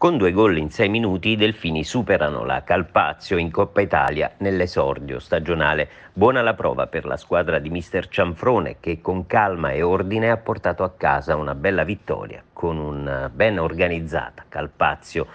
Con due gol in sei minuti i Delfini superano la Calpazio in Coppa Italia nell'esordio stagionale. Buona la prova per la squadra di mister Cianfrone che con calma e ordine ha portato a casa una bella vittoria con una ben organizzata Calpazio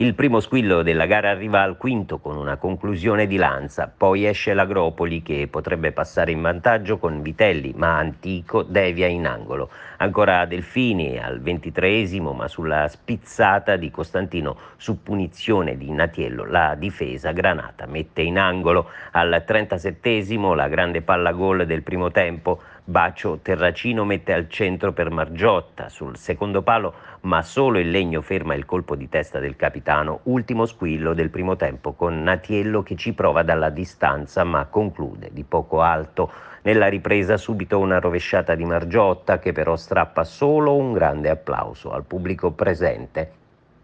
il primo squillo della gara arriva al quinto con una conclusione di Lanza, poi esce l'Agropoli che potrebbe passare in vantaggio con Vitelli, ma Antico devia in angolo. Ancora Delfini al ventitreesimo, ma sulla spizzata di Costantino su punizione di Natiello la difesa Granata mette in angolo. Al trentasettesimo la grande palla gol del primo tempo Bacio Terracino mette al centro per Margiotta, sul secondo palo ma solo il legno ferma il colpo di testa del capitano, ultimo squillo del primo tempo con Natiello che ci prova dalla distanza ma conclude di poco alto. Nella ripresa subito una rovesciata di Margiotta che però strappa solo un grande applauso al pubblico presente.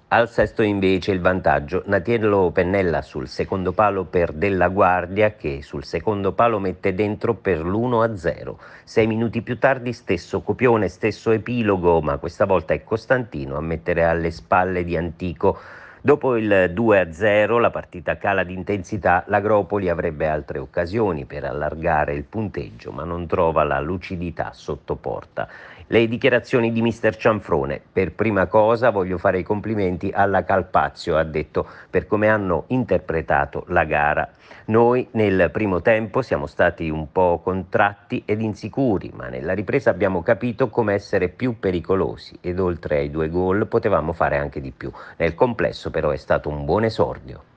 Al sesto invece il vantaggio Natiello Pennella sul secondo palo per Della Guardia che sul secondo palo mette dentro per l'1-0. Sei minuti più tardi stesso copione, stesso epilogo, ma questa volta è Costantino a mettere alle spalle di Antico Dopo il 2-0, la partita cala di intensità, l'Agropoli avrebbe altre occasioni per allargare il punteggio, ma non trova la lucidità sotto porta. Le dichiarazioni di mister Cianfrone. Per prima cosa voglio fare i complimenti alla Calpazio, ha detto, per come hanno interpretato la gara. Noi nel primo tempo siamo stati un po' contratti ed insicuri, ma nella ripresa abbiamo capito come essere più pericolosi ed oltre ai due gol potevamo fare anche di più. Nel complesso però è stato un buon esordio.